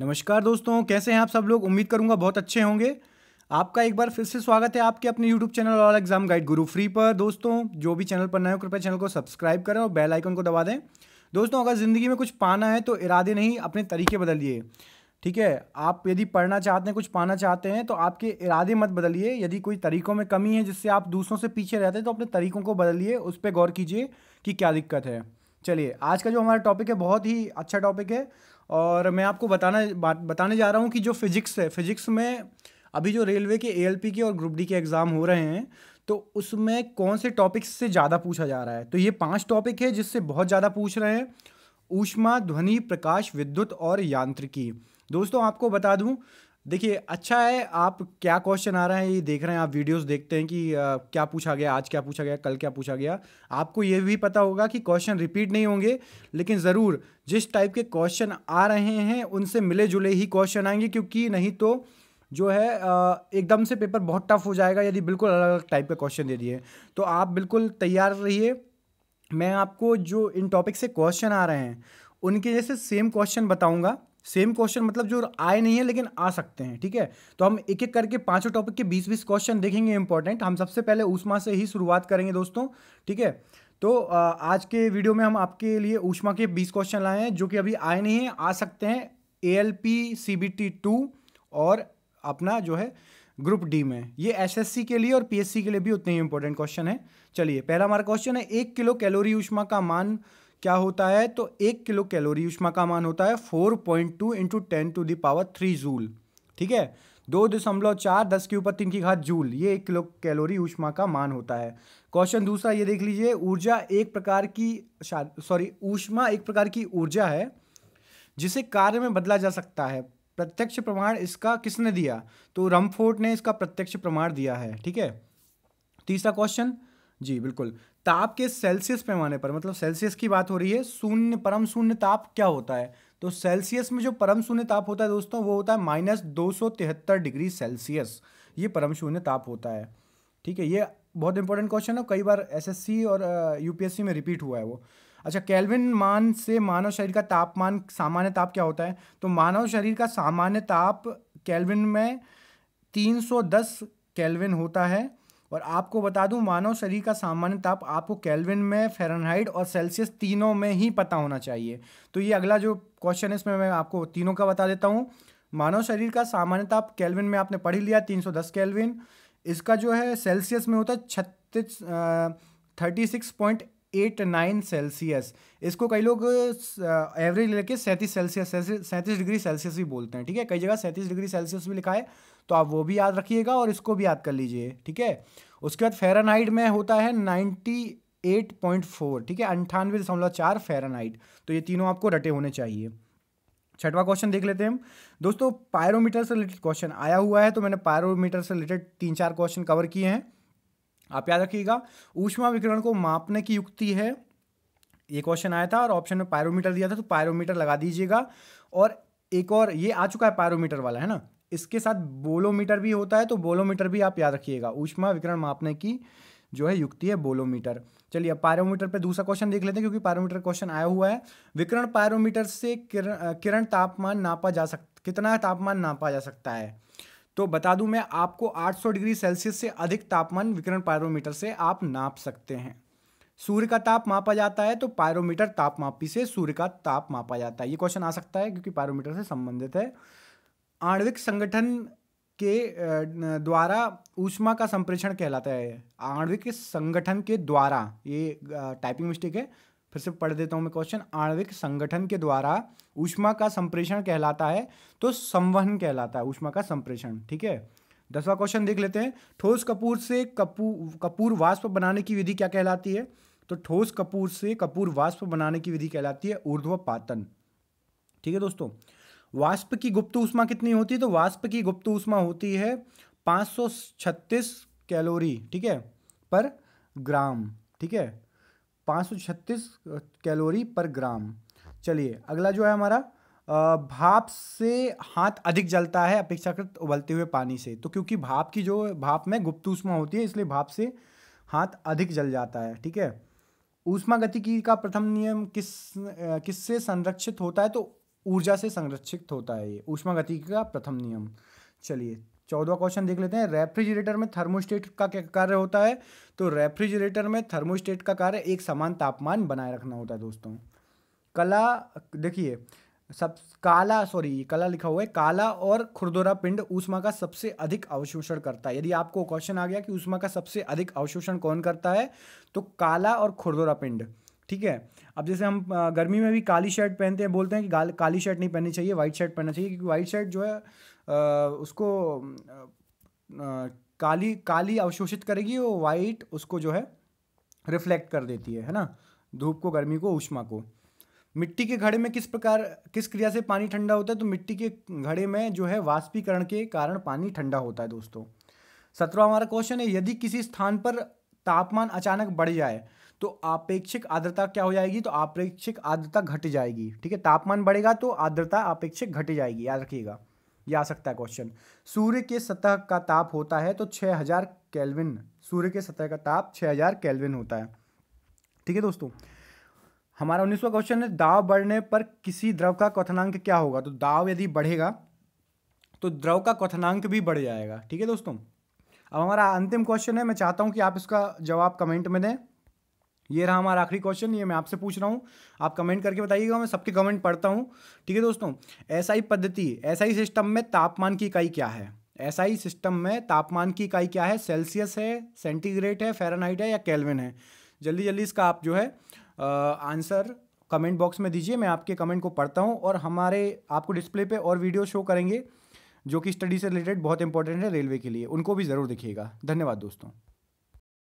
नमस्कार दोस्तों कैसे हैं आप सब लोग उम्मीद करूंगा बहुत अच्छे होंगे आपका एक बार फिर से स्वागत है आपके अपने YouTube channel all exam guide Guru free पर दोस्तों जो भी चैनल पर नए हो कृपया चैनल को सब्सक्राइब करें और बेल आइकन को दबा दें दोस्तों अगर ज़िंदगी में कुछ पाना है तो इरादे नहीं अपने तरीके बदलिए ठीक है आप यदि पढ़ना चाहते हैं कुछ पाना चाहते हैं तो आपके इरादे मत बदलिए यदि कोई तरीकों में कमी है जिससे आप दूसरों से पीछे रहते हैं तो अपने तरीकों को बदलिए उस पर गौर कीजिए कि क्या दिक्कत है चलिए आज का जो हमारा टॉपिक है बहुत ही अच्छा टॉपिक है और मैं आपको बताना बताने जा रहा हूँ कि जो फिज़िक्स है फिज़िक्स में अभी जो रेलवे के ए के और ग्रुप डी के एग्ज़ाम हो रहे हैं तो उसमें कौन से टॉपिक्स से ज़्यादा पूछा जा रहा है तो ये पांच टॉपिक है जिससे बहुत ज़्यादा पूछ रहे हैं ऊष्मा ध्वनि प्रकाश विद्युत और यांत्रिकी दोस्तों आपको बता दूं देखिए अच्छा है आप क्या क्वेश्चन आ रहा है ये देख रहे हैं आप वीडियोस देखते हैं कि आ, क्या पूछा गया आज क्या पूछा गया कल क्या पूछा गया आपको ये भी पता होगा कि क्वेश्चन रिपीट नहीं होंगे लेकिन ज़रूर जिस टाइप के क्वेश्चन आ रहे हैं उनसे मिले जुले ही क्वेश्चन आएंगे क्योंकि नहीं तो जो है एकदम से पेपर बहुत टफ हो जाएगा यदि बिल्कुल अलग अलग टाइप के क्वेश्चन दे दिए तो आप बिल्कुल तैयार रहिए मैं आपको जो इन टॉपिक से क्वेश्चन आ रहे हैं उनके जैसे सेम क्वेश्चन बताऊंगा सेम क्वेश्चन मतलब जो आए नहीं है लेकिन आ सकते हैं ठीक है तो हम एक एक करके पांचों टॉपिक के बीस बीस क्वेश्चन देखेंगे इंपॉर्टेंट हम सबसे पहले ऊषमा से ही शुरुआत करेंगे दोस्तों ठीक है तो आज के वीडियो में हम आपके लिए ऊषमा के बीस क्वेश्चन लाए हैं जो कि अभी आए नहीं हैं आ सकते हैं A L P C B T two और अपना जो है ग्रुप डी में ये एसएससी के लिए और पीएससी के लिए भी उतने ही इंपॉर्टेंट क्वेश्चन है चलिए पहला हमारा क्वेश्चन है एक किलो कैलोरी ऊषमा का मान क्या होता है तो एक किलो कैलोरी उष्मा का मान होता है four point two into ten to power three joule ठीक है दो दशमलव चार दस के ऊपर तीन की घात जूल ये एक किलो कैलोरी ऊष्मा का मान होता है क्वेश्चन दूसरा ये देख लीजिए ऊर्जा एक प्रकार की सॉरी ऊष्मा एक प्रकार की ऊर्जा है जिसे कार्य में बदला जा सकता है प्रत्यक्ष प्रमाण इसका किसने दिया तो रमफोर्ट ने इसका प्रत्यक्ष प्रमाण दिया है ठीक है तीसरा क्वेश्चन जी बिल्कुल ताप के सेल्सियस पैमाने पर मतलब सेल्सियस की बात हो रही है शून्य परम शून्य ताप क्या होता है तो सेल्सियस में जो परम शून्य ताप होता है दोस्तों वो होता है माइनस दो सौ तिहत्तर डिग्री सेल्सियस ये परम शून्य ताप होता है ठीक है ये बहुत इंपॉर्टेंट क्वेश्चन है कई बार एसएससी और यूपीएससी में रिपीट हुआ है वो अच्छा कैलविन मान से मानव शरीर का तापमान सामान्य ताप क्या होता है तो मानव शरीर का सामान्य ताप कैलविन में 310 कैल्विन होता है और आपको बता दूं मानव शरीर का सामान्य ताप आपको कैलविन में फेरनहाइट और सेल्सियस तीनों में ही पता होना चाहिए तो ये अगला जो क्वेश्चन है इसमें मैं आपको तीनों का बता देता हूँ मानव शरीर का सामान्य ताप कैलविन में आपने पढ़ ही लिया तीन कैलविन इसका जो है सेल्सियस में होता है छत्तीस thirty six point eight nine Celsius इसको कई लोग एवरेज लेके सैंतीस सेल्सियस सैंतीस डिग्री सेल्सियस भी बोलते हैं ठीक है कई जगह सैंतीस डिग्री सेल्सियस भी लिखा है तो आप वो भी याद रखिएगा और इसको भी याद कर लीजिए ठीक है उसके बाद फेरानाइट में होता है नाइन्टी एट पॉइंट फोर ठीक है अंठानवे दशमलव चार फेरानाइट तो ये तीनों आपको रटे होने चाहिए छठवा क्वेश्चन देख लेते हैं हम दोस्तों पायरोमीटर से रिलेटेड क्वेश्चन आया हुआ है तो मैंने पायरोमीटर से रिलेटेड तीन चार क्वेश्चन कवर किए हैं आप याद रखिएगा ऊष्मा विकिरण को मापने की युक्ति है ये क्वेश्चन आया था और ऑप्शन में पायरोमीटर दिया था तो पायरोमीटर लगा दीजिएगा और एक और ये आ चुका है पायरोमीटर वाला है ना इसके साथ बोलोमीटर भी होता है तो बोलोमीटर भी आप याद रखिएगा ऊष्मा विकरण मापने की जो है युक्ति है बोलोमीटर चलिए अब पायरोमीटर पे दूसरा क्वेश्चन देख लेते हैं क्योंकि पायरोमीटर क्वेश्चन आया हुआ है विकरण पायरोमीटर से किरण किरण तापमान नापा जा सक कितना तापमान नापा जा सकता है तो बता दूं मैं आपको 800 डिग्री सेल्सियस से अधिक तापमान विकिरण पायरोमीटर से आप नाप सकते हैं सूर्य का ताप मापा जाता है तो पायरोमीटर तापमापी से सूर्य का ताप मापा जाता है ये क्वेश्चन आ सकता है क्योंकि पायरोमीटर से संबंधित है आणविक संगठन के द्वारा ऊष्मा का संप्रेषण कहलाता है आणविक संगठन के द्वारा ये टाइपिंग मिस्टेक है फिर से पढ़ देता हूँ मैं क्वेश्चन आणविक संगठन के द्वारा ऊष्मा का संप्रेषण कहलाता है तो संवहन कहलाता है ऊष्मा का संप्रेषण ठीक है दसवा क्वेश्चन देख लेते हैं ठोस कपूर से कपू कपूर वाष्प बनाने की विधि क्या कहलाती है तो ठोस कपूर से कपूर वाष्प बनाने की विधि कहलाती है ऊर्ध्व पातन ठीक है दोस्तों वाष्प की गुप्त ऊष्मा कितनी होती है तो वाष्प की गुप्त ऊष्मा होती है पाँच कैलोरी ठीक है पर ग्राम ठीक है 536 कैलोरी पर ग्राम चलिए अगला जो है हमारा भाप से हाथ अधिक जलता है अपेक्षाकृत उबलते हुए पानी से तो क्योंकि भाप की जो भाप में गुप्त ऊष्मा होती है इसलिए भाप से हाथ अधिक जल जाता है ठीक है ऊष्मा गति की का प्रथम नियम किस किससे संरक्षित होता है तो ऊर्जा से संरक्षित होता है ये ऊष्मा गति का प्रथम नियम चलिए चौदह क्वेश्चन देख लेते हैं रेफ्रिजरेटर में थर्मोस्टेट का क्या कार्य होता है तो रेफ्रिजरेटर में थर्मोस्टेट का कार्य एक समान तापमान बनाए रखना होता है दोस्तों कला देखिए सब काला सॉरी कला लिखा हुआ है काला और खुरदोरा पिंड ऊष्मा का सबसे अधिक अवशोषण करता है यदि आपको क्वेश्चन आ गया कि ऊष्मा का सबसे अधिक अवशोषण कौन करता है तो काला और खुरदोरा पिंड ठीक है अब जैसे हम गर्मी में भी काली शर्ट पहनते हैं बोलते हैं कि काली शर्ट नहीं पहननी चाहिए वाइट शर्ट पहनना चाहिए क्योंकि वाइट शर्ट जो है उसको काली काली अवशोषित करेगी वो वाइट उसको जो है रिफ्लेक्ट कर देती है है ना धूप को गर्मी को उष्मा को मिट्टी के घड़े में किस प्रकार किस क्रिया से पानी ठंडा होता है तो मिट्टी के घड़े में जो है वाष्पीकरण के कारण पानी ठंडा होता है दोस्तों सत्रवा हमारा क्वेश्चन है यदि किसी स्थान पर तापमान अचानक बढ़ जाए तो आपेक्षिक आर्द्रता क्या हो जाएगी तो आपेक्षिक आर्द्रता घट जाएगी ठीक है तापमान बढ़ेगा तो आर्द्रता आपेक्षिक घट जाएगी याद रखिएगा ये आ सकता है क्वेश्चन सूर्य के सतह का ताप होता है तो 6000 कैलविन सूर्य के सतह का ताप 6000 कैलविन होता है ठीक है दोस्तों हमारा उन्नीसवा क्वेश्चन है दाव बढ़ने पर किसी द्रव का क्वथनांक क्या होगा तो दाव यदि बढ़ेगा तो द्रव का क्वथनांक भी बढ़ जाएगा ठीक है दोस्तों अब हमारा अंतिम क्वेश्चन है मैं चाहता हूँ कि आप इसका जवाब कमेंट में दें ये रहा हमारा आखिरी क्वेश्चन ये मैं आपसे पूछ रहा हूँ आप कमेंट करके बताइएगा मैं सबके कमेंट पढ़ता हूँ ठीक है दोस्तों ऐसा ही पद्धति ऐसा ही सिस्टम में तापमान की इकाई क्या है ऐसा ही सिस्टम में तापमान की इकाई क्या है सेल्सियस है सेंटीग्रेड है फेरानाइट है या कैलविन है जल्दी जल्दी इसका आप जो है आंसर कमेंट बॉक्स में दीजिए मैं आपके कमेंट को पढ़ता हूँ और हमारे आपको डिस्प्ले पर और वीडियो शो करेंगे जो कि स्टडी से रिलेटेड बहुत इंपॉर्टेंट है रेलवे के लिए उनको भी ज़रूर देखिएगा धन्यवाद दोस्तों